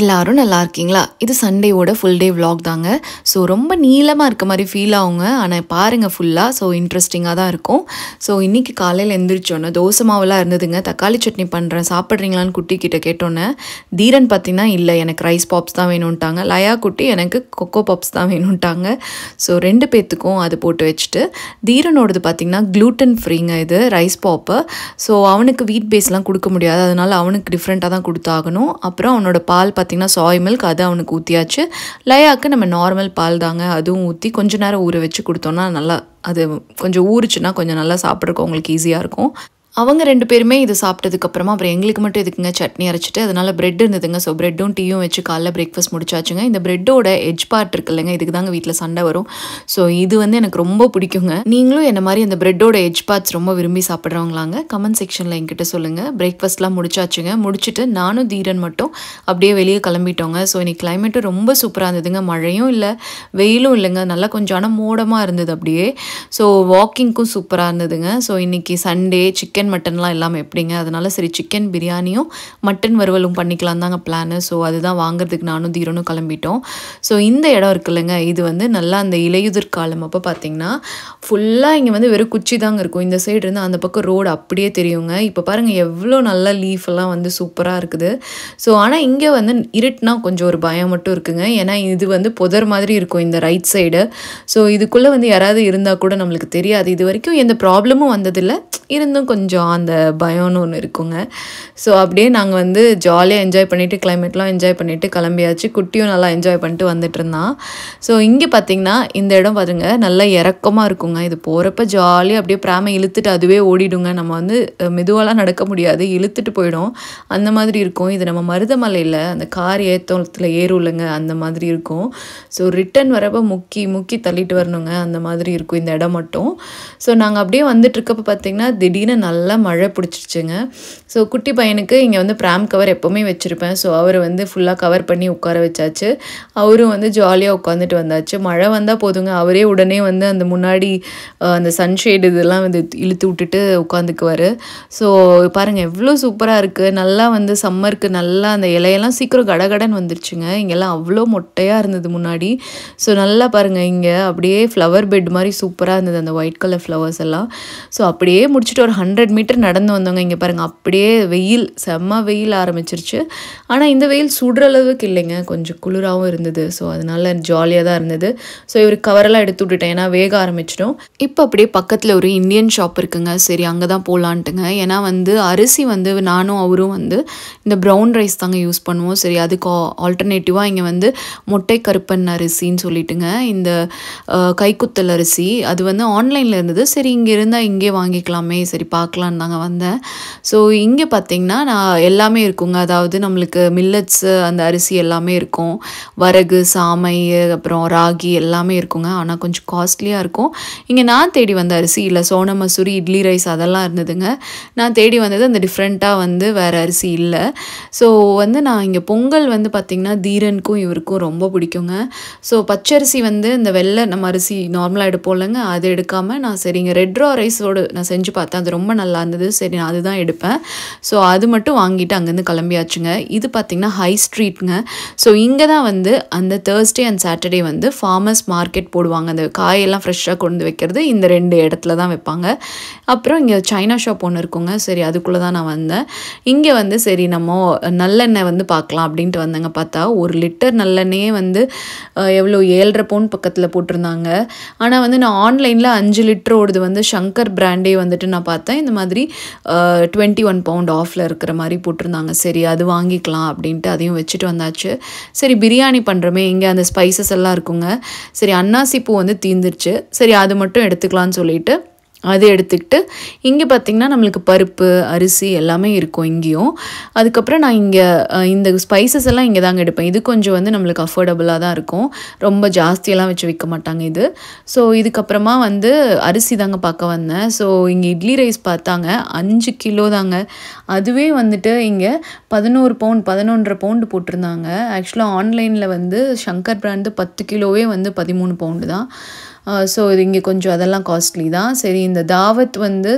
எல்லாரும் நல்லா இருக்கீங்களா இது சண்டேவோட ஃபுல் டே விலாக் தாங்க ஸோ ரொம்ப நீளமாக இருக்க மாதிரி ஃபீல் ஆகுங்க ஆனால் பாருங்கள் ஃபுல்லாக ஸோ இன்ட்ரெஸ்டிங்காக தான் இருக்கும் ஸோ இன்றைக்கி காலையில் எழுந்திரிச்சோன்னே தோசை மாவுலாம் இருந்ததுங்க தக்காளி சட்னி பண்ணுறேன் சாப்பிட்றீங்களான்னு குட்டி கிட்ட கேட்டோன்னே தீரன் பார்த்தீங்கன்னா இல்லை எனக்கு ரைஸ் பாப்ஸ் தான் வேணும்ட்டாங்க லயா குட்டி எனக்கு கொக்கோ பாப்ஸ் தான் வேணும்ட்டாங்க ஸோ ரெண்டு பேர்த்துக்கும் அது போட்டு வச்சுட்டு தீரனோடது பார்த்திங்கன்னா க்ளூட்டன் ஃப்ரீங்க இது ரைஸ் பாப்பு ஸோ அவனுக்கு வீட் பேஸ்லாம் கொடுக்க முடியாது அதனால் அவனுக்கு டிஃப்ரெண்ட்டாக தான் கொடுத்தாகணும் அப்புறம் அவனோட பால் பார்த்திங்கன்னா சாய் மில்க் அதை அவனுக்கு ஊற்றியாச்சு லயாக்கு நம்ம நார்மல் பால் தாங்க அதுவும் ஊற்றி கொஞ்ச நேரம் ஊற வச்சு கொடுத்தோன்னா நல்லா அது கொஞ்சம் ஊறுச்சுன்னா கொஞ்சம் நல்லா சாப்பிட்றக்கு உங்களுக்கு ஈஸியாக இருக்கும் அவங்க ரெண்டு பேருமே இது சாப்பிட்டதுக்கப்புறமா அப்புறம் எங்களுக்கு மட்டும் இதுக்குங்க சட்னி அரைச்சிட்டு அதனால் ப்ரெட் இருந்ததுங்க ஸோ ப்ரெட்டும் டீயும் வச்சு காலைல பிரேக்ஃபாஸ்ட் முடிச்சாச்சுங்க இந்த ப்ரெட்டோட எஜ் பார்ட் இருக்கு இல்லைங்க இதுக்கு தாங்க வீட்டில் சண்டை வரும் ஸோ இது வந்து எனக்கு ரொம்ப பிடிக்குங்க நீங்களும் என்ன மாதிரி அந்த ப்ரெட்டோட எஜ் பார்ட்ஸ் ரொம்ப விரும்பி சாப்பிட்றவங்களாங்க கமெண்ட் செக்ஷனில் என்கிட்ட சொல்லுங்கள் பிரேக்ஃபாஸ்ட்லாம் முடிச்சாச்சுங்க முடிச்சுட்டு நானும் தீரன் மட்டும் அப்படியே வெளியே கிளம்பிட்டோங்க ஸோ இன்னைக்கு கிளைமேட்டும் ரொம்ப சூப்பராக இருந்ததுங்க மழையும் இல்லை வெயிலும் இல்லைங்க நல்லா கொஞ்சம் ஆனால் மோடமாக இருந்தது அப்படியே ஸோ வாக்கிங்க்கும் சூப்பராக இருந்ததுங்க ஸோ இன்றைக்கி சண்டே சிக்கன் சிக்கன் மட்டன்லாம் எல்லாமே எப்படிங்க அதனால் சரி சிக்கன் பிரியாணியும் மட்டன் வறுவலும் பண்ணிக்கலாம் தாங்க பிளானு ஸோ அதுதான் வாங்குறதுக்கு நானும் தீரனும் கிளம்பிட்டோம் ஸோ இந்த இடம் இருக்கு இல்லைங்க இது வந்து நல்லா அந்த இலையுதிர் காலம் அப்போ பார்த்தீங்கன்னா ஃபுல்லாக இங்கே வந்து வெறும் குச்சி தாங்க இருக்கும் இந்த சைடு இருந்து அந்த பக்கம் ரோடு அப்படியே தெரியுங்க இப்போ பாருங்கள் எவ்வளோ நல்ல லீஃப் எல்லாம் வந்து சூப்பராக இருக்குது ஸோ ஆனால் இங்கே வந்து இருட்டுனா கொஞ்சம் ஒரு பயம் மட்டும் இருக்குங்க ஏன்னா இது வந்து புதர் மாதிரி இருக்கும் இந்த ரைட் சைடு ஸோ இதுக்குள்ளே வந்து யாராவது இருந்தால் கூட நம்மளுக்கு தெரியாது இது வரைக்கும் எந்த ப்ராப்ளமும் வந்ததில்லை இருந்தும் கொஞ்சம் கொஞ்சம் அந்த பயம்னு ஒன்று இருக்குங்க ஸோ அப்படியே நாங்கள் வந்து ஜாலியாக என்ஜாய் பண்ணிவிட்டு கிளைமேட்லாம் என்ஜாய் பண்ணிவிட்டு கிளம்பியாச்சு குட்டியும் நல்லா என்ஜாய் பண்ணிட்டு வந்துட்டு இருந்தோம் ஸோ இங்கே பார்த்திங்கன்னா இந்த இடம் பாருங்க நல்லா இறக்கமாக இருக்குங்க இது போகிறப்ப ஜாலியாக அப்படியே பிராமை இழுத்துட்டு அதுவே ஓடிடுங்க நம்ம வந்து மெதுவாலாம் நடக்க முடியாது இழுத்துட்டு போயிடும் அந்த மாதிரி இருக்கும் இது நம்ம மருதமலையில் அந்த கார் ஏத்தோளத்தில் ஏறுலங்க அந்த மாதிரி இருக்கும் ஸோ ரிட்டன் வரப்போ முக்கி முக்கி தள்ளிட்டு வரணுங்க அந்த மாதிரி இருக்கும் இந்த இடம் மட்டும் ஸோ நாங்கள் அப்படியே வந்துட்டு இருக்கப்போ பார்த்திங்கன்னா திடீர்னு நல்லா நல்லா மழை பிடிச்சிருச்சுங்க ஸோ குட்டி பையனுக்கு இங்கே வந்து ப்ராம் கவர் எப்போவுமே வச்சுருப்பேன் ஸோ அவர் வந்து ஃபுல்லாக கவர் பண்ணி உட்கார வச்சாச்சு அவரும் வந்து ஜாலியாக உட்காந்துட்டு வந்தாச்சு மழை வந்தால் போதுங்க அவரே உடனே வந்து அந்த முன்னாடி அந்த சன்ஷேடு இதெல்லாம் வந்து இழுத்து விட்டுட்டு உட்காந்துக்குவார் ஸோ பாருங்கள் எவ்வளோ சூப்பராக இருக்குது நல்லா வந்து சம்மருக்கு நல்லா அந்த இலையெல்லாம் சீக்கிரம் கடகடன் வந்துருச்சுங்க இங்கெல்லாம் அவ்வளோ மொட்டையாக இருந்தது முன்னாடி ஸோ நல்லா பாருங்கள் இங்கே அப்படியே ஃப்ளவர் பெட் மாதிரி சூப்பராக இருந்தது அந்த ஒயிட் கலர் ஃப்ளவர்ஸ் எல்லாம் ஸோ அப்படியே முடிச்சுட்டு ஒரு ஹண்ட்ரட் ஹண்ட்ரட் மீட்டர் நடந்து வந்தவங்க இங்கே பாருங்கள் அப்படியே வெயில் செம்ம வெயில் ஆரம்பிச்சிருச்சு ஆனால் இந்த வெயில் சுடுற அளவுக்கு இல்லைங்க கொஞ்சம் குளிராகவும் இருந்தது ஸோ அதனால் ஜாலியாக தான் இருந்தது ஸோ இவர் கவரெல்லாம் எடுத்து விட்டுட்டேன் ஏன்னா வேக ஆரம்பிச்சிடும் இப்போ அப்படியே பக்கத்தில் ஒரு இந்தியன் ஷாப் இருக்குங்க சரி அங்கே தான் போகலான்ட்டுங்க ஏன்னா வந்து அரிசி வந்து நானும் அவரும் வந்து இந்த ப்ரௌன் ரைஸ் தாங்க யூஸ் பண்ணுவோம் சரி அதுக்கு ஆல்டர்னேட்டிவாக இங்கே வந்து மொட்டை கருப்பன் அரிசின்னு சொல்லிட்டுங்க இந்த கைக்குத்தல் அரிசி அது வந்து ஆன்லைனில் இருந்தது சரி இங்கே இருந்தால் இங்கே வாங்கிக்கலாமே சரி பார்க்கலாம் பார்க்கலான்னு தாங்க வந்தேன் ஸோ இங்கே பார்த்தீங்கன்னா நான் எல்லாமே இருக்குங்க அதாவது நம்மளுக்கு மில்லட்ஸு அந்த அரிசி எல்லாமே இருக்கும் வரகு சாமை அப்புறம் ராகி எல்லாமே இருக்குங்க ஆனால் கொஞ்சம் காஸ்ட்லியாக இருக்கும் இங்கே நான் தேடி வந்த அரிசி இல்லை சோன மசூரி இட்லி ரைஸ் அதெல்லாம் இருந்ததுங்க நான் தேடி வந்தது அந்த டிஃப்ரெண்ட்டாக வந்து வேறு அரிசி இல்லை ஸோ வந்து நான் இங்கே பொங்கல் வந்து பார்த்திங்கன்னா தீரனுக்கும் இவருக்கும் ரொம்ப பிடிக்குங்க ஸோ பச்சரிசி வந்து இந்த வெள்ளை நம்ம அரிசி நார்மலாக எடுப்போம்லங்க அது எடுக்காமல் நான் சரிங்க ரெட்ரா ரைஸோடு நான் செஞ்சு பார்த்தேன் அது ரொம்ப நல்லா நல்லா இருந்தது சரி நான் அதுதான் எடுப்பேன் ஸோ அது மட்டும் வாங்கிட்டு அங்கேருந்து கிளம்பியாச்சுங்க இது பார்த்திங்கன்னா ஹை ஸ்ட்ரீட்ங்க ஸோ இங்கே தான் வந்து அந்த தேர்ஸ்டே அண்ட் சாட்டர்டே வந்து ஃபார்மர்ஸ் மார்க்கெட் போடுவாங்க அந்த காயெல்லாம் ஃப்ரெஷ்ஷாக கொண்டு வைக்கிறது இந்த ரெண்டு இடத்துல தான் வைப்பாங்க அப்புறம் இங்கே சைனா ஷாப் ஒன்று இருக்குங்க சரி அதுக்குள்ளே தான் நான் வந்தேன் இங்கே வந்து சரி நம்ம நல்லெண்ணெய் வந்து பார்க்கலாம் அப்படின்ட்டு வந்தேங்க பார்த்தா ஒரு லிட்டர் நல்லெண்ணெயே வந்து எவ்வளோ ஏழரை பவுன் பக்கத்தில் போட்டிருந்தாங்க ஆனால் வந்து நான் ஆன்லைனில் அஞ்சு லிட்டர் ஓடுது வந்து சங்கர் பிராண்டே வந்துட்டு நான் பார்த்தேன் இந்த மாதிரி டுவெண்ட்டி ஒன் பவுண்ட் ஆஃபில் இருக்கிற மாதிரி போட்டிருந்தாங்க சரி அது வாங்கிக்கலாம் அப்படின்ட்டு அதையும் வச்சுட்டு வந்தாச்சு சரி பிரியாணி பண்ணுறோமே இங்கே அந்த ஸ்பைசஸ் எல்லாம் இருக்குங்க சரி அன்னாசி பூ வந்து தீந்துருச்சு சரி அது மட்டும் எடுத்துக்கலாம்னு சொல்லிட்டு அது எடுத்துக்கிட்டு இங்கே பார்த்திங்கன்னா நம்மளுக்கு பருப்பு அரிசி எல்லாமே இருக்கும் இங்கேயும் அதுக்கப்புறம் நான் இங்கே இந்த ஸ்பைசஸ் எல்லாம் இங்கே தாங்க எடுப்பேன் இது கொஞ்சம் வந்து நம்மளுக்கு அஃபோர்டபுளாக தான் இருக்கும் ரொம்ப ஜாஸ்தியெல்லாம் வச்சு விற்க மாட்டாங்க இது ஸோ இதுக்கப்புறமா வந்து அரிசி தாங்க பார்க்க வந்தேன் ஸோ இங்கே இட்லி ரைஸ் பார்த்தாங்க அஞ்சு கிலோ தாங்க அதுவே வந்துட்டு இங்கே பதினோரு பவுண்ட் பதினொன்றரை பவுண்டு போட்டிருந்தாங்க ஆக்சுவலாக ஆன்லைனில் வந்து சங்கர் பிராண்டு பத்து கிலோவே வந்து பதிமூணு பவுண்டு தான் ஸோ இது இங்கே கொஞ்சம் அதெல்லாம் காஸ்ட்லி தான் சரி இந்த தாவத் வந்து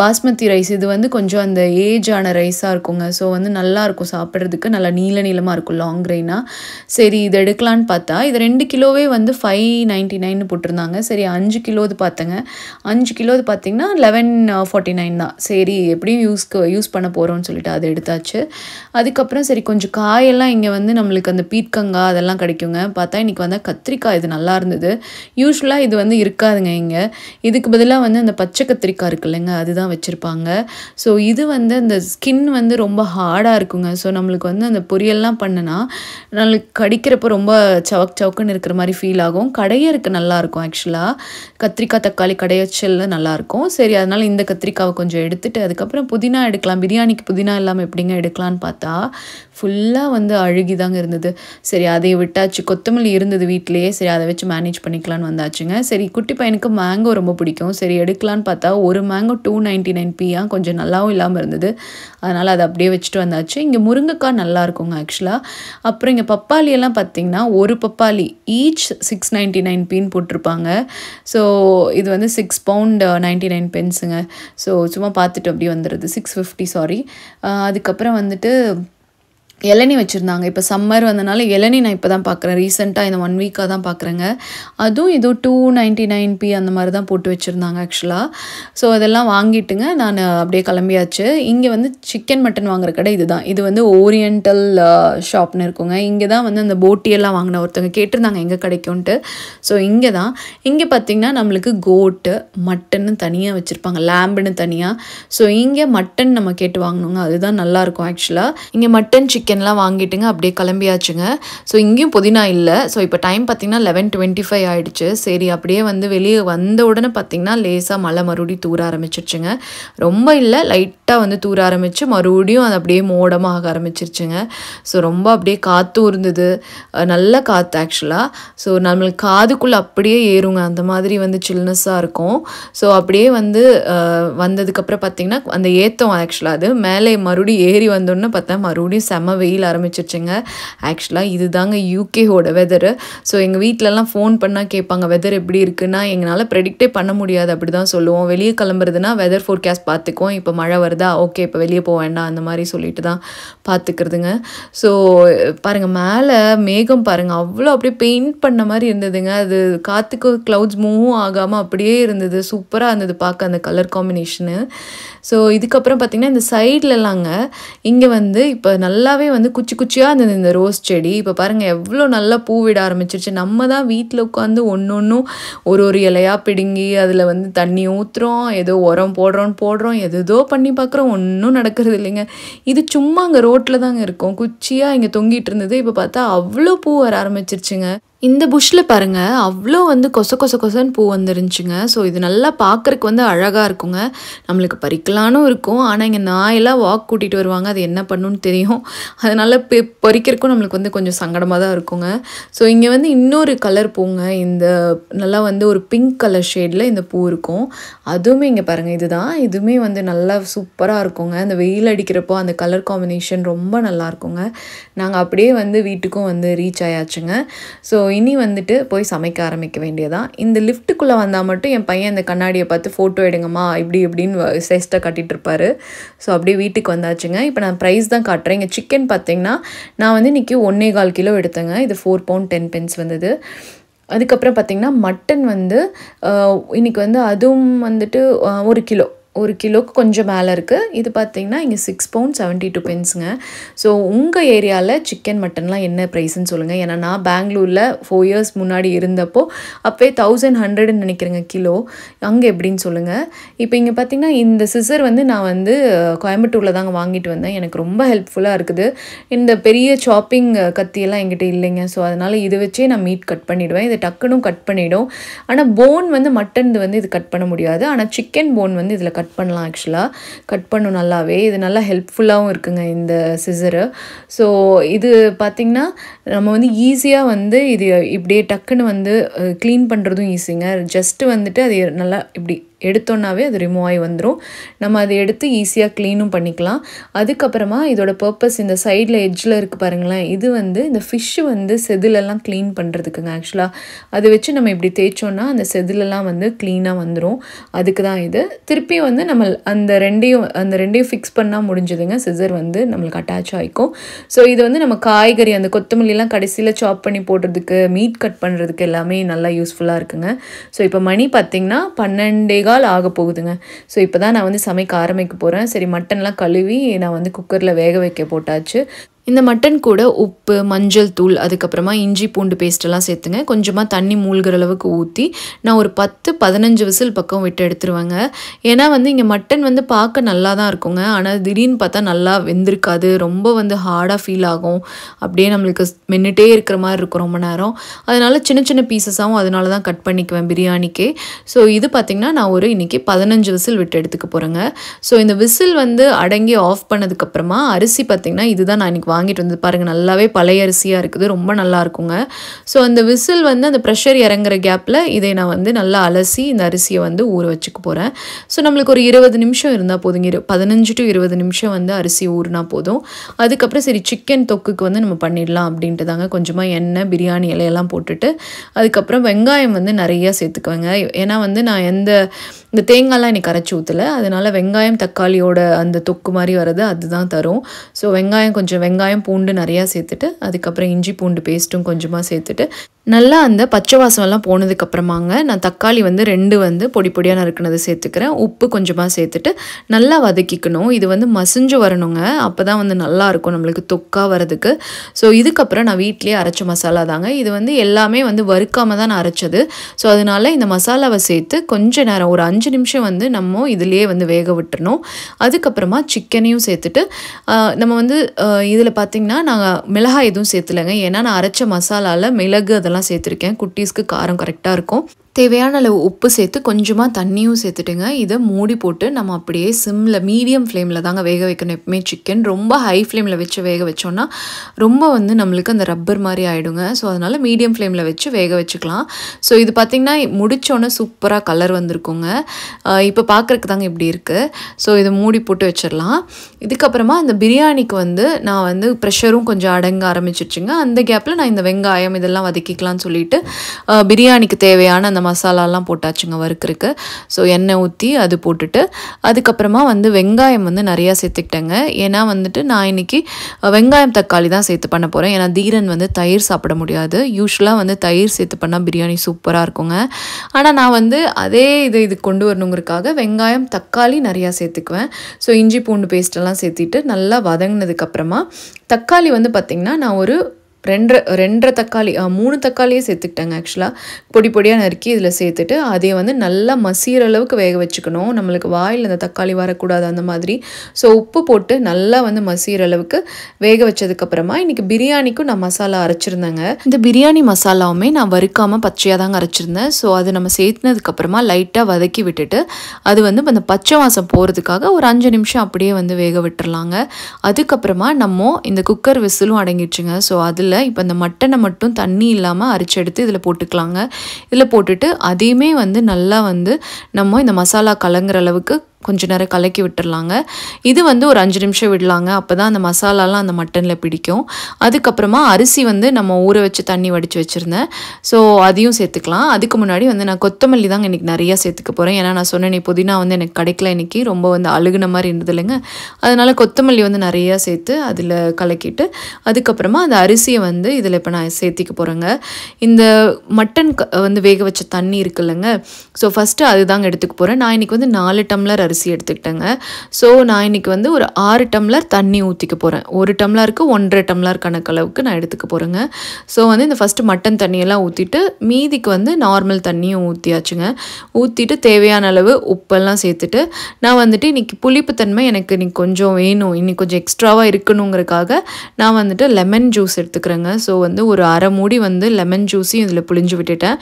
பாஸ்மதி ரைஸ் இது வந்து கொஞ்சம் அந்த ஏஜான ரைஸாக இருக்குங்க ஸோ வந்து நல்லாயிருக்கும் சாப்பிட்றதுக்கு நல்லா நீள நீளமாக இருக்கும் லாங் கிரெயினாக சரி இது எடுக்கலான்னு பார்த்தா இது ரெண்டு கிலோவே வந்து ஃபைவ் நைன்ட்டி நைன் போட்டிருந்தாங்க சரி அஞ்சு கிலோது பார்த்தேங்க அஞ்சு கிலோது பார்த்திங்கன்னா லெவன் ஃபார்ட்டி நைன் தான் சரி எப்படியும் யூஸ்க்கு யூஸ் பண்ண போகிறோம்னு சொல்லிட்டு அதை எடுத்தாச்சு அதுக்கப்புறம் சரி கொஞ்சம் காயெல்லாம் இங்கே வந்து நம்மளுக்கு அந்த பீட்கங்கா அதெல்லாம் கிடைக்குங்க பார்த்தா இன்றைக்கி வந்தால் கத்திரிக்காய் இது நல்லா இருந்தது யூஸ்வலாக இது வந்து இருக்காதுங்க இங்கே இதுக்கு பதிலாக வந்து அந்த பச்சை கத்திரிக்காய் இருக்குல்லங்க இல்லைங்க அதுதான் வச்சுருப்பாங்க ஸோ இது வந்து அந்த ஸ்கின் வந்து ரொம்ப ஹார்டாக இருக்குங்க ஸோ நம்மளுக்கு வந்து அந்த பொரியல்லாம் பண்ணனா நம்மளுக்கு கடிக்கிறப்ப ரொம்ப சவக் சவக்குன்னு இருக்கிற மாதிரி ஃபீல் ஆகும் கடையே இருக்குது நல்லாயிருக்கும் ஆக்சுவலாக கத்திரிக்காய் தக்காளி கடையச்சல் நல்லாயிருக்கும் சரி அதனால் இந்த கத்திரிக்காவை கொஞ்சம் எடுத்துகிட்டு அதுக்கப்புறம் புதினா எடுக்கலாம் பிரியாணிக்கு புதினா இல்லாமல் எப்படிங்க எடுக்கலான்னு பார்த்தா ஃபுல்லாக வந்து அழுகிதாங்க இருந்தது சரி அதை விட்டாச்சு கொத்தமல்லி இருந்தது வீட்லேயே சரி அதை வச்சு மேனேஜ் பண்ணிக்கலான்னு வந்தாச்சுங்க வாங்கினேன் சரி குட்டி பையனுக்கு மேங்கோ ரொம்ப பிடிக்கும் சரி எடுக்கலான்னு பார்த்தா ஒரு மேங்கோ டூ நைன்ட்டி நைன் பியா கொஞ்சம் நல்லாவும் இல்லாமல் இருந்தது அதனால் அதை அப்படியே வச்சுட்டு வந்தாச்சு இங்கே முருங்கைக்காய் நல்லா இருக்குங்க ஆக்சுவலாக அப்புறம் இங்கே பப்பாளியெல்லாம் பார்த்திங்கன்னா ஒரு பப்பாளி ஈச் சிக்ஸ் நைன்ட்டி நைன் பின்னு போட்டிருப்பாங்க ஸோ இது வந்து சிக்ஸ் பவுண்ட் நைன்ட்டி நைன் பென்ஸுங்க ஸோ சும்மா பார்த்துட்டு அப்படியே வந்துடுது சிக்ஸ் ஃபிஃப்டி சாரி அதுக்கப்புறம் வந்துட்டு இளநி வச்சுருந்தாங்க இப்போ சம்மர் வந்தனால இளநி நான் இப்போ தான் பார்க்குறேன் ரீசெண்டாக இந்த ஒன் வீக்காக தான் பார்க்குறேங்க அதுவும் இதுவும் டூ நைன்ட்டி நைன் பி அந்த மாதிரி தான் போட்டு வச்சுருந்தாங்க ஆக்சுவலாக ஸோ அதெல்லாம் வாங்கிட்டுங்க நான் அப்படியே கிளம்பியாச்சு இங்கே வந்து சிக்கன் மட்டன் வாங்குற கடை இதுதான் இது வந்து ஓரியண்டல் ஷாப்னு இருக்குங்க இங்கே தான் வந்து அந்த போட்டியெல்லாம் வாங்கின ஒருத்தவங்க கேட்டிருந்தாங்க எங்கே கிடைக்கும்ன்ட்டு ஸோ இங்கே தான் இங்கே பார்த்திங்கன்னா நம்மளுக்கு கோட்டு மட்டன்னு தனியாக வச்சுருப்பாங்க லேம்புன்னு தனியாக ஸோ இங்கே மட்டன் நம்ம கேட்டு வாங்கணுங்க அதுதான் நல்லாயிருக்கும் ஆக்சுவலாக இங்கே மட்டன் சிக்கன் சிக்கன்லாம் வாங்கிட்டுங்க அப்படியே கிளம்பியாச்சுங்க ஸோ இங்கேயும் புதினா இல்லை ஸோ இப்போ டைம் பார்த்திங்கன்னா லெவன் டுவெண்ட்டி ஃபைவ் ஆகிடுச்சு சரி அப்படியே வந்து வெளியே வந்த உடனே பார்த்திங்கன்னா லேசாக மழை மறுபடியும் தூர ஆரம்பிச்சிருச்சுங்க ரொம்ப இல்லை லைட்டாக வந்து தூர ஆரம்பித்து மறுபடியும் அது அப்படியே மோடமாக ஆரம்பிச்சிருச்சுங்க ஸோ ரொம்ப அப்படியே காற்றும் இருந்தது நல்ல காற்று ஆக்சுவலாக ஸோ நம்மளுக்கு காதுக்குள்ளே அப்படியே ஏறுங்க அந்த மாதிரி வந்து சில்னஸ்ஸாக இருக்கும் ஸோ அப்படியே வந்து வந்ததுக்கப்புறம் பார்த்திங்கன்னா அந்த ஏற்றம் ஆக்சுவலாக அது மேலே மறுபடியும் ஏறி வந்தோடனே பார்த்தா மறுபடியும் செம அதிகமாக வெயில் ஆரம்பிச்சிருச்சுங்க ஆக்சுவலாக இது தாங்க யூகேவோட வெதரு ஸோ எங்கள் வீட்டிலலாம் ஃபோன் பண்ணால் கேட்பாங்க வெதர் எப்படி இருக்குன்னா எங்களால் ப்ரெடிக்டே பண்ண முடியாது அப்படி தான் சொல்லுவோம் வெளியே கிளம்புறதுனா வெதர் ஃபோர்காஸ்ட் பார்த்துக்குவோம் இப்போ மழை வருதா ஓகே இப்போ வெளியே போக வேண்டாம் அந்த மாதிரி சொல்லிட்டு தான் பார்த்துக்கிறதுங்க ஸோ பாருங்கள் மேலே மேகம் பாருங்கள் அவ்வளோ அப்படியே பெயிண்ட் பண்ண மாதிரி இருந்ததுங்க அது காற்றுக்கு க்ளவுட்ஸ் மூவும் ஆகாமல் அப்படியே இருந்தது சூப்பராக இருந்தது பார்க்க அந்த கலர் காம்பினேஷனு ஸோ இதுக்கப்புறம் பார்த்திங்கன்னா இந்த சைட்லலாங்க இங்கே வந்து இப்போ நல்லாவே வந்து குச்சி குச்சியாக இருந்தது இந்த ரோஸ் செடி இப்போ பாருங்கள் எவ்வளோ நல்லா பூ விட ஆரம்பிச்சிருச்சு நம்ம தான் வீட்டில் உட்காந்து ஒன்று ஒன்றும் ஒரு ஒரு இலையாக பிடுங்கி அதில் வந்து தண்ணி ஊற்றுறோம் ஏதோ உரம் போடுறோம்னு போடுறோம் எதுதோ பண்ணி பார்க்குறோம் ஒன்றும் நடக்கிறது இல்லைங்க இது சும்மா அங்கே ரோட்டில் தாங்க இருக்கும் குச்சியாக இங்கே தொங்கிட்டு இருந்தது இப்போ பார்த்தா அவ்வளோ பூ வர ஆரம்பிச்சிருச்சுங்க இந்த புஷ்ஷில் பாருங்கள் அவ்வளோ வந்து கொச கொச கொசன்னு பூ வந்துருந்துச்சுங்க ஸோ இது நல்லா பார்க்கறக்கு வந்து அழகாக இருக்குங்க நம்மளுக்கு பறிக்கலானும் இருக்கும் ஆனால் இங்கே நாயெல்லாம் வாக் கூட்டிகிட்டு வருவாங்க அது என்ன பண்ணுன்னு தெரியும் அதனால் பெ பறிக்கிறக்கும் நம்மளுக்கு வந்து கொஞ்சம் சங்கடமாக தான் இருக்குங்க ஸோ இங்கே வந்து இன்னொரு கலர் பூங்க இந்த நல்லா வந்து ஒரு பிங்க் கலர் ஷேடில் இந்த பூ இருக்கும் அதுவுமே இங்கே பாருங்கள் இதுதான் இதுவுமே வந்து நல்லா சூப்பராக இருக்குங்க அந்த வெயில் அடிக்கிறப்போ அந்த கலர் காம்பினேஷன் ரொம்ப நல்லா இருக்குங்க நாங்கள் அப்படியே வந்து வீட்டுக்கும் வந்து ரீச் ஆயாச்சுங்க ஸோ ஸோ இனி வந்துட்டு போய் சமைக்க ஆரம்பிக்க வேண்டியதான் இந்த லிஃப்ட்டுக்குள்ளே வந்தால் மட்டும் என் பையன் இந்த கண்ணாடியை பார்த்து ஃபோட்டோ எடுங்கம்மா இப்படி இப்படின்னு சேஸ்ட்டாக கட்டிகிட்டு ஸோ அப்படியே வீட்டுக்கு வந்தாச்சுங்க இப்போ நான் ப்ரைஸ் தான் காட்டுறேன் இங்கே சிக்கன் பார்த்திங்கன்னா நான் வந்து இன்றைக்கி ஒன்றே கால் கிலோ எடுத்தேங்க இது ஃபோர் பவுண்ட் டென் பென்ஸ் வந்தது அதுக்கப்புறம் பார்த்திங்கன்னா மட்டன் வந்து இன்றைக்கி வந்து அதுவும் வந்துட்டு ஒரு கிலோ ஒரு கிலோக்கு கொஞ்சம் மேலே இருக்குது இது பார்த்திங்கன்னா இங்கே சிக்ஸ் பவுண்ட் செவன்ட்டி டூ பென்ஸுங்க ஸோ உங்கள் ஏரியாவில் சிக்கன் மட்டன்லாம் என்ன ப்ரைஸ்ன்னு சொல்லுங்கள் ஏன்னா நான் பெங்களூரில் ஃபோர் இயர்ஸ் முன்னாடி இருந்தப்போ அப்போயே தௌசண்ட் ஹண்ட்ரட்னு நினைக்கிறேங்க கிலோ அங்கே எப்படின்னு சொல்லுங்கள் இப்போ இங்கே பார்த்தீங்கன்னா இந்த சிசர் வந்து நான் வந்து கோயம்புத்தூரில் தாங்க வாங்கிட்டு வந்தேன் எனக்கு ரொம்ப ஹெல்ப்ஃபுல்லாக இருக்குது இந்த பெரிய சாப்பிங் கத்தியெல்லாம் எங்கிட்ட இல்லைங்க ஸோ அதனால் இது வச்சே நான் மீட் கட் பண்ணிவிடுவேன் இது டக்குனும் கட் பண்ணிவிடும் ஆனால் போன் வந்து மட்டன் வந்து இது கட் பண்ண முடியாது ஆனால் சிக்கன் போன் வந்து இதில் கட் கட் பண்ணலாம் ஆக்சுவலாக கட் பண்ணும் நல்லாவே இது நல்லா ஹெல்ப்ஃபுல்லாகவும் இருக்குங்க இந்த சிசரு ஸோ இது பார்த்திங்கன்னா நம்ம வந்து ஈஸியாக வந்து இது இப்படியே டக்குன்னு வந்து க்ளீன் பண்ணுறதும் ஈஸிங்க ஜஸ்ட்டு வந்துட்டு அது நல்லா இப்படி எடுத்தோன்னாவே அது ரிமூவ் ஆகி வந்துடும் நம்ம அதை எடுத்து ஈஸியாக க்ளீனும் பண்ணிக்கலாம் அதுக்கப்புறமா இதோட பர்பஸ் இந்த சைடில் எட்ஜில் இருக்குது பாருங்களேன் இது வந்து இந்த ஃபிஷ்ஷு வந்து செதிலெல்லாம் க்ளீன் பண்ணுறதுக்குங்க ஆக்சுவலாக அதை வச்சு நம்ம இப்படி தேய்ச்சோன்னா அந்த செதிலெல்லாம் வந்து க்ளீனாக வந்துடும் அதுக்கு தான் இது திருப்பியும் வந்து நம்ம அந்த ரெண்டையும் அந்த ரெண்டையும் ஃபிக்ஸ் பண்ணால் முடிஞ்சதுங்க சிசர் வந்து நம்மளுக்கு அட்டாச் ஆகிக்கும் ஸோ இது வந்து நம்ம காய்கறி அந்த கொத்தமல்லிலாம் கடைசியில் சாப் பண்ணி போடுறதுக்கு மீட் கட் பண்ணுறதுக்கு எல்லாமே நல்லா யூஸ்ஃபுல்லாக இருக்குங்க ஸோ இப்போ மணி பார்த்திங்கன்னா பன்னெண்டே கால் ஆக போகுதுங்க ஸோ இப்போ தான் நான் வந்து சமைக்க ஆரம்பிக்க போகிறேன் சரி மட்டன்லாம் கழுவி நான் வந்து குக்கரில் வேக வைக்க போட்டாச்சு இந்த மட்டன் கூட உப்பு மஞ்சள் தூள் அதுக்கப்புறமா இஞ்சி பூண்டு பேஸ்டெல்லாம் சேர்த்துங்க கொஞ்சமாக தண்ணி மூழ்கிற அளவுக்கு ஊற்றி நான் ஒரு பத்து பதினஞ்சு விசில் பக்கம் விட்டு எடுத்துருவாங்க ஏன்னா வந்து இங்கே மட்டன் வந்து பார்க்க நல்லா தான் இருக்குங்க ஆனால் திடீர்னு பார்த்தா நல்லா வெந்திருக்காது ரொம்ப வந்து ஹார்டாக ஃபீல் ஆகும் அப்படியே நம்மளுக்கு மென்னுட்டே இருக்கிற மாதிரி இருக்கும் ரொம்ப நேரம் அதனால் சின்ன சின்ன பீசஸாகவும் அதனால தான் கட் பண்ணிக்குவேன் பிரியாணிக்கே ஸோ இது பார்த்திங்கன்னா நான் ஒரு இன்றைக்கி பதினஞ்சு விசில் விட்டு எடுத்துக்க போகிறேங்க ஸோ இந்த விசில் வந்து அடங்கி ஆஃப் பண்ணதுக்கப்புறமா அரிசி பார்த்திங்கன்னா இதுதான் நான் இன்றைக்கி வாங்கிட்டு வந்து பாருங்கள் நல்லாவே பழைய அரிசியாக இருக்குது ரொம்ப நல்லா இருக்குங்க ஸோ அந்த விசில் வந்து அந்த ப்ரெஷர் இறங்குற கேப்பில் இதை நான் வந்து நல்லா அலசி இந்த அரிசியை வந்து ஊற வச்சுக்க போகிறேன் ஸோ நம்மளுக்கு ஒரு இருபது நிமிஷம் இருந்தால் போதுங்க இரு பதினஞ்சு டு இருபது நிமிஷம் வந்து அரிசி ஊறினா போதும் அதுக்கப்புறம் சரி சிக்கன் தொக்குக்கு வந்து நம்ம பண்ணிடலாம் அப்படின்ட்டு தாங்க கொஞ்சமாக எண்ணெய் பிரியாணி இலையெல்லாம் போட்டுட்டு அதுக்கப்புறம் வெங்காயம் வந்து நிறையா சேர்த்துக்குவேங்க ஏன்னா வந்து நான் எந்த இந்த தேங்காய்லாம் இன்றைக்கி கரைச்சி ஊற்றலை அதனால் வெங்காயம் தக்காளியோட அந்த தொக்கு மாதிரி வர்றது அதுதான் தரும் ஸோ வெங்காயம் கொஞ்சம் வெங்காயம் பூண்டு நிறையா சேர்த்துட்டு அதுக்கப்புறம் இஞ்சி பூண்டு பேஸ்ட்டும் கொஞ்சமாக சேர்த்துட்டு நல்லா அந்த பச்சை போனதுக்கு போனதுக்கப்புறமாங்க நான் தக்காளி வந்து ரெண்டு வந்து பொடி பொடியாக நறுக்குனது சேர்த்துக்கிறேன் உப்பு கொஞ்சமாக சேர்த்துட்டு நல்லா வதக்கிக்கணும் இது வந்து மசிஞ்சு வரணுங்க அப்போ தான் வந்து நல்லாயிருக்கும் நம்மளுக்கு தொக்காக வரதுக்கு ஸோ இதுக்கப்புறம் நான் வீட்லேயே அரைச்ச மசாலா தாங்க இது வந்து எல்லாமே வந்து வறுக்காமல் தான் நான் அரைச்சது ஸோ அதனால் இந்த மசாலாவை சேர்த்து கொஞ்ச நேரம் ஒரு அஞ்சு நிமிஷம் வந்து நம்ம இதிலே வந்து வேக விட்டுறணும் அதுக்கப்புறமா சிக்கனையும் சேர்த்துட்டு நம்ம வந்து இதில் பார்த்திங்கன்னா நாங்கள் மிளகாய் எதுவும் சேர்த்துலங்க ஏன்னா நான் அரைச்ச மசாலாவில் மிளகு அதெல்லாம் மிளகாத்தூள்லாம் சேர்த்துருக்கேன் குட்டீஸ்க்கு காரம் கரெக்டாக இருக்கும் தேவையான அளவு உப்பு சேர்த்து கொஞ்சமாக தண்ணியும் சேர்த்துட்டுங்க இதை மூடி போட்டு நம்ம அப்படியே சிம்மில் மீடியம் ஃப்ளேமில் தாங்க வேக வைக்கணும் எப்பவுமே சிக்கன் ரொம்ப ஹை ஃப்ளேமில் வச்சு வேக வச்சோன்னா ரொம்ப வந்து நம்மளுக்கு அந்த ரப்பர் மாதிரி ஆகிடுங்க ஸோ அதனால் மீடியம் ஃப்ளேமில் வச்சு வேக வச்சுக்கலாம் ஸோ இது பார்த்திங்கன்னா முடித்தோன்னே சூப்பராக கலர் வந்திருக்குங்க இப்போ பார்க்குறக்கு தாங்க இப்படி இருக்குது ஸோ இதை மூடி போட்டு வச்சிடலாம் இதுக்கப்புறமா அந்த பிரியாணிக்கு வந்து நான் வந்து ப்ரெஷரும் கொஞ்சம் அடங்க ஆரம்பிச்சிருச்சுங்க அந்த கேப்பில் நான் இந்த வெங்காயம் இதெல்லாம் வதக்கிக்கலாம்னு சொல்லிட்டு பிரியாணிக்கு தேவையான அந்த மசாலாலாம் போட்டாச்சுங்க வறுக்கிறதுக்கு ஸோ எண்ணெய் ஊற்றி அது போட்டுட்டு அதுக்கப்புறமா வந்து வெங்காயம் வந்து நிறையா சேர்த்துக்கிட்டேங்க ஏன்னா வந்துட்டு நான் இன்றைக்கி வெங்காயம் தக்காளி தான் சேர்த்து பண்ண போகிறேன் ஏன்னா தீரன் வந்து தயிர் சாப்பிட முடியாது யூஸ்வலாக வந்து தயிர் சேர்த்து பண்ணால் பிரியாணி சூப்பராக இருக்குங்க ஆனால் நான் வந்து அதே இது இது கொண்டு வரணுங்கிறதுக்காக வெங்காயம் தக்காளி நிறையா சேர்த்துக்குவேன் ஸோ இஞ்சி பூண்டு பேஸ்ட்டெல்லாம் சேர்த்திட்டு நல்லா வதங்கினதுக்கப்புறமா தக்காளி வந்து பார்த்திங்கன்னா நான் ஒரு ரெண்டரை ரெண்டரை தக்காளி மூணு தக்காளியே சேர்த்துக்கிட்டாங்க ஆக்சுவலாக பொடி பொடியாக நறுக்கி இதில் சேர்த்துட்டு அதே வந்து நல்லா மசிகிற அளவுக்கு வேக வச்சுக்கணும் நம்மளுக்கு வாயில் அந்த தக்காளி வரக்கூடாது அந்த மாதிரி ஸோ உப்பு போட்டு நல்லா வந்து மசிகிற அளவுக்கு வேக வச்சதுக்கப்புறமா இன்றைக்கி பிரியாணிக்கும் நான் மசாலா அரைச்சிருந்தேங்க இந்த பிரியாணி மசாலாவுமே நான் வறுக்காமல் பச்சையாக தாங்க அரைச்சிருந்தேன் ஸோ அது நம்ம சேர்த்துனதுக்கப்புறமா லைட்டாக வதக்கி விட்டுட்டு அது வந்து அந்த பச்சை வாசம் போகிறதுக்காக ஒரு அஞ்சு நிமிஷம் அப்படியே வந்து வேக விட்டுருலாங்க அதுக்கப்புறமா நம்ம இந்த குக்கர் விசிலும் அடங்கிடுச்சுங்க ஸோ அதில் இப்போ இந்த மட்டனை மட்டும் தண்ணி இல்லாமல் அரிச்சு எடுத்து இதில் போட்டுக்கலாங்க இதில் போட்டுட்டு அதையுமே வந்து நல்லா வந்து நம்ம இந்த மசாலா கலங்குற அளவுக்கு கொஞ்ச நேரம் கலக்கி விட்டுடலாங்க இது வந்து ஒரு அஞ்சு நிமிஷம் விடலாங்க அப்போ தான் அந்த மசாலாலாம் அந்த மட்டனில் பிடிக்கும் அதுக்கப்புறமா அரிசி வந்து நம்ம ஊற வச்சு தண்ணி வடித்து வச்சுருந்தேன் ஸோ அதையும் சேர்த்துக்கலாம் அதுக்கு முன்னாடி வந்து நான் கொத்தமல்லி தாங்க இன்றைக்கி நிறையா சேர்த்துக்க போகிறேன் ஏன்னா நான் சொன்னேன் புதினா வந்து எனக்கு கிடைக்கல இன்றைக்கி ரொம்ப வந்து அழுகுன மாதிரி இருந்தது இல்லைங்க அதனால் கொத்தமல்லி வந்து நிறையா சேர்த்து அதில் கலக்கிட்டு அதுக்கப்புறமா அந்த அரிசியை வந்து இதில் இப்போ நான் சேர்த்திக்க போகிறேங்க இந்த மட்டன் வந்து வேக வச்ச தண்ணி இருக்குல்லங்க ஸோ ஃபஸ்ட்டு அதுதாங்க எடுத்துக்க போகிறேன் நான் இன்றைக்கி வந்து நாலு டம்ளர் அரிசி எடுத்துக்கிட்டேங்க ஸோ நான் இன்றைக்கி வந்து ஒரு ஆறு டம்ளர் தண்ணி ஊற்றிக்க போகிறேன் ஒரு டம்ளருக்கு ஒன்றரை டம்ளர் கணக்களவுக்கு நான் எடுத்துக்க போகிறேங்க ஸோ வந்து இந்த ஃபஸ்ட்டு மட்டன் தண்ணியெல்லாம் ஊற்றிட்டு மீதிக்கு வந்து நார்மல் தண்ணியும் ஊற்றியாச்சுங்க ஊற்றிட்டு தேவையான அளவு உப்பெல்லாம் சேர்த்துட்டு நான் வந்துட்டு இன்றைக்கி புளிப்புத்தன்மை எனக்கு இன்றைக்கி கொஞ்சம் வேணும் இன்னைக்கு கொஞ்சம் எக்ஸ்ட்ராவாக இருக்கணுங்கிறக்காக நான் வந்துட்டு லெமன் ஜூஸ் எடுத்துக்கிறேங்க ஸோ வந்து ஒரு அரை மூடி வந்து லெமன் ஜூஸையும் இதில் புளிஞ்சு விட்டுட்டேன்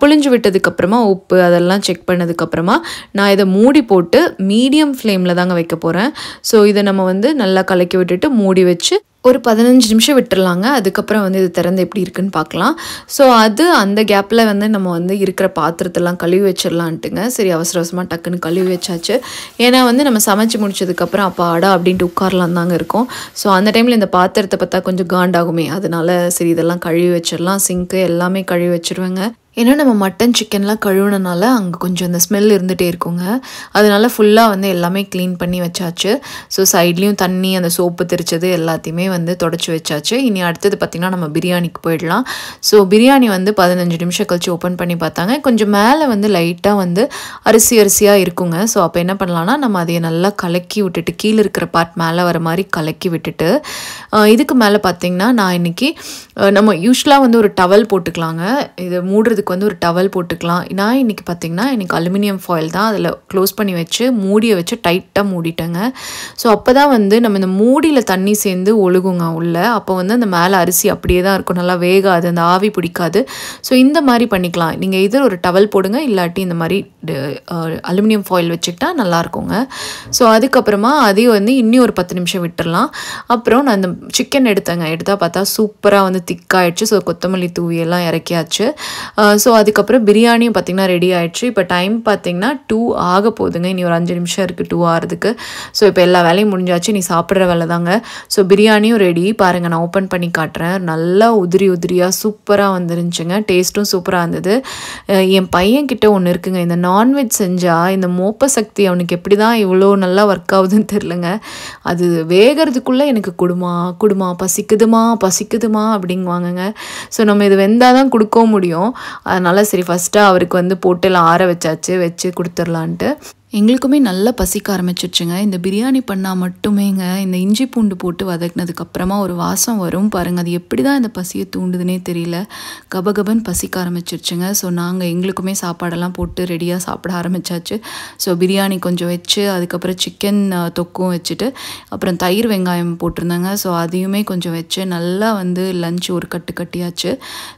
புளிஞ்சு விட்டதுக்கப்புறமா உப்பு அதெல்லாம் செக் பண்ணதுக்கப்புறமா நான் இதை மூடி போட்டு போட்டு மீடியம் ஃப்ளேமில் தாங்க வைக்க போகிறேன் ஸோ இதை நம்ம வந்து நல்லா கலக்கி விட்டுட்டு மூடி வச்சு ஒரு பதினஞ்சு நிமிஷம் விட்டுடலாங்க அதுக்கப்புறம் வந்து இது திறந்து எப்படி இருக்குன்னு பார்க்கலாம் ஸோ அது அந்த கேப்பில் வந்து நம்ம வந்து இருக்கிற பாத்திரத்தெல்லாம் கழுவி வச்சிடலான்ட்டுங்க சரி அவசர அவசரமாக டக்குன்னு கழுவி வச்சாச்சு ஏன்னா வந்து நம்ம சமைச்சு முடிச்சதுக்கப்புறம் அப்போ அடா அப்படின்ட்டு உட்காரலாம் தாங்க இருக்கும் ஸோ அந்த டைமில் இந்த பாத்திரத்தை பார்த்தா கொஞ்சம் காண்டாகுமே அதனால சரி இதெல்லாம் கழுவி வச்சிடலாம் சிங்க்கு எல்லாமே கழுவி வச்சுருவேங்க ஏன்னா நம்ம மட்டன் சிக்கன்லாம் கழுவுனனால அங்கே கொஞ்சம் அந்த ஸ்மெல் இருந்துகிட்டே இருக்குங்க அதனால் ஃபுல்லாக வந்து எல்லாமே க்ளீன் பண்ணி வச்சாச்சு ஸோ சைட்லேயும் தண்ணி அந்த சோப்பு தெரிச்சது எல்லாத்தையுமே வந்து தொடச்சி வச்சாச்சு இனி அடுத்தது பார்த்திங்கன்னா நம்ம பிரியாணிக்கு போயிடலாம் ஸோ பிரியாணி வந்து பதினஞ்சு நிமிஷம் கழிச்சு ஓப்பன் பண்ணி பார்த்தாங்க கொஞ்சம் மேலே வந்து லைட்டாக வந்து அரிசி அரிசியாக இருக்குங்க ஸோ அப்போ என்ன பண்ணலான்னா நம்ம அதையை நல்லா கலக்கி விட்டுட்டு கீழே இருக்கிற பார்ட் மேலே வர மாதிரி கலக்கி விட்டுட்டு இதுக்கு மேலே பார்த்திங்கன்னா நான் இன்றைக்கி நம்ம யூஸ்வலாக வந்து ஒரு டவல் போட்டுக்கலாங்க இதை மூடுறதுக்கு வந்து ஒரு டவல் போட்டுக்கலாம் நான் இன்றைக்கி பார்த்திங்கன்னா எனக்கு அலுமினியம் ஃபாயில் தான் அதில் க்ளோஸ் பண்ணி வச்சு மூடியை வச்சு டைட்டாக மூடிட்டேங்க ஸோ அப்போ தான் வந்து நம்ம இந்த மூடியில் தண்ணி சேர்ந்து ஒழுகுங்க உள்ளே அப்போ வந்து அந்த மேலே அரிசி அப்படியே தான் இருக்கும் நல்லா வேகாது அந்த ஆவி பிடிக்காது ஸோ இந்த மாதிரி பண்ணிக்கலாம் நீங்கள் இதில் ஒரு டவல் போடுங்க இல்லாட்டி இந்த மாதிரி அலுமினியம் ஃபாயில் வச்சுக்கிட்டா நல்லாயிருக்குங்க ஸோ அதுக்கப்புறமா அதையும் வந்து இன்னும் ஒரு பத்து நிமிஷம் விட்டுடலாம் அப்புறம் நான் அந்த சிக்கன் எடுத்தேங்க எடுத்தால் பார்த்தா சூப்பராக வந்து திக்காயிடுச்சு ஸோ கொத்தமல்லி தூவியெல்லாம் இறக்கியாச்சு ஸோ அதுக்கப்புறம் பிரியாணியும் பார்த்திங்கன்னா ரெடி ஆகிடுச்சு இப்போ டைம் பார்த்திங்கன்னா டூ ஆக போகுதுங்க இனி ஒரு அஞ்சு நிமிஷம் இருக்குது டூ ஆகிறதுக்கு ஸோ இப்போ எல்லா வேலையும் முடிஞ்சாச்சு நீ சாப்பிட்ற வேலை தாங்க ஸோ பிரியாணியும் ரெடி பாருங்கள் நான் ஓப்பன் பண்ணி காட்டுறேன் நல்லா உதிரி உதிரியாக சூப்பராக வந்துருந்துச்சுங்க டேஸ்ட்டும் சூப்பராக இருந்தது என் பையன் கிட்டே ஒன்று இருக்குங்க இந்த நான்வெஜ் செஞ்சால் இந்த மோப்ப சக்தி அவனுக்கு எப்படி தான் இவ்வளோ நல்லா ஒர்க் ஆகுதுன்னு தெரிலங்க அது வேகிறதுக்குள்ளே எனக்கு குடுமா குடுமா பசிக்குதுமா பசிக்குதுமா அப்படிங்கிற வாங்குங்க ஸோ நம்ம இது வெந்தால் தான் கொடுக்கவும் முடியும் அதனால் சரி ஃபஸ்ட்டாக அவருக்கு வந்து எல்லாம் ஆற வச்சாச்சு வச்சு கொடுத்துர்லான்ட்டு எங்களுக்குமே நல்லா பசிக்க ஆரம்பிச்சிருச்சுங்க இந்த பிரியாணி பண்ணால் மட்டுமேங்க இந்த இஞ்சி பூண்டு போட்டு வதக்கினதுக்கப்புறமா ஒரு வாசம் வரும் பாருங்கள் அது எப்படி தான் இந்த பசியை தூண்டுதுனே தெரியல கபகபன் பசிக்க ஆரம்பிச்சிருச்சுங்க ஸோ நாங்கள் எங்களுக்குமே சாப்பாடெல்லாம் போட்டு ரெடியாக சாப்பிட ஆரம்பித்தாச்சு ஸோ பிரியாணி கொஞ்சம் வச்சு அதுக்கப்புறம் சிக்கன் தொக்கும் வச்சுட்டு அப்புறம் தயிர் வெங்காயம் போட்டிருந்தாங்க ஸோ அதையுமே கொஞ்சம் வச்சு நல்லா வந்து லஞ்ச் ஒரு கட்டு கட்டியாச்சு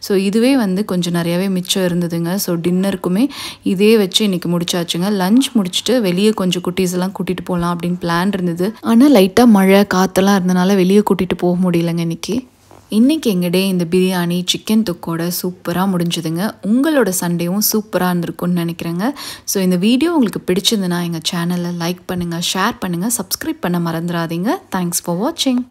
ஸோ இதுவே வந்து கொஞ்சம் நிறையாவே மிச்சம் இருந்ததுங்க ஸோ டின்னருக்குமே இதே வச்சு இன்றைக்கி முடிச்சாச்சுங்க லஞ்ச் முடிச்சு முடிச்சுட்டு வெளியே கொஞ்சம் குட்டீஸ் எல்லாம் கூட்டிகிட்டு போகலாம் அப்படின்னு பிளான் இருந்தது ஆனால் லைட்டாக மழை காற்றெல்லாம் இருந்தனால வெளியே கூட்டிட்டு போக முடியலங்க இன்னைக்கு இன்றைக்கி எங்கள் டே இந்த பிரியாணி சிக்கன் தொக்கோட சூப்பராக முடிஞ்சுதுங்க உங்களோட சண்டேவும் சூப்பராக இருந்திருக்கும்னு நினைக்கிறேங்க ஸோ இந்த வீடியோ உங்களுக்கு பிடிச்சதுன்னா எங்கள் சேனலை லைக் பண்ணுங்கள் ஷேர் பண்ணுங்கள் சப்ஸ்கிரைப் பண்ண மறந்துடாதீங்க தேங்க்ஸ் ஃபார் வாட்சிங்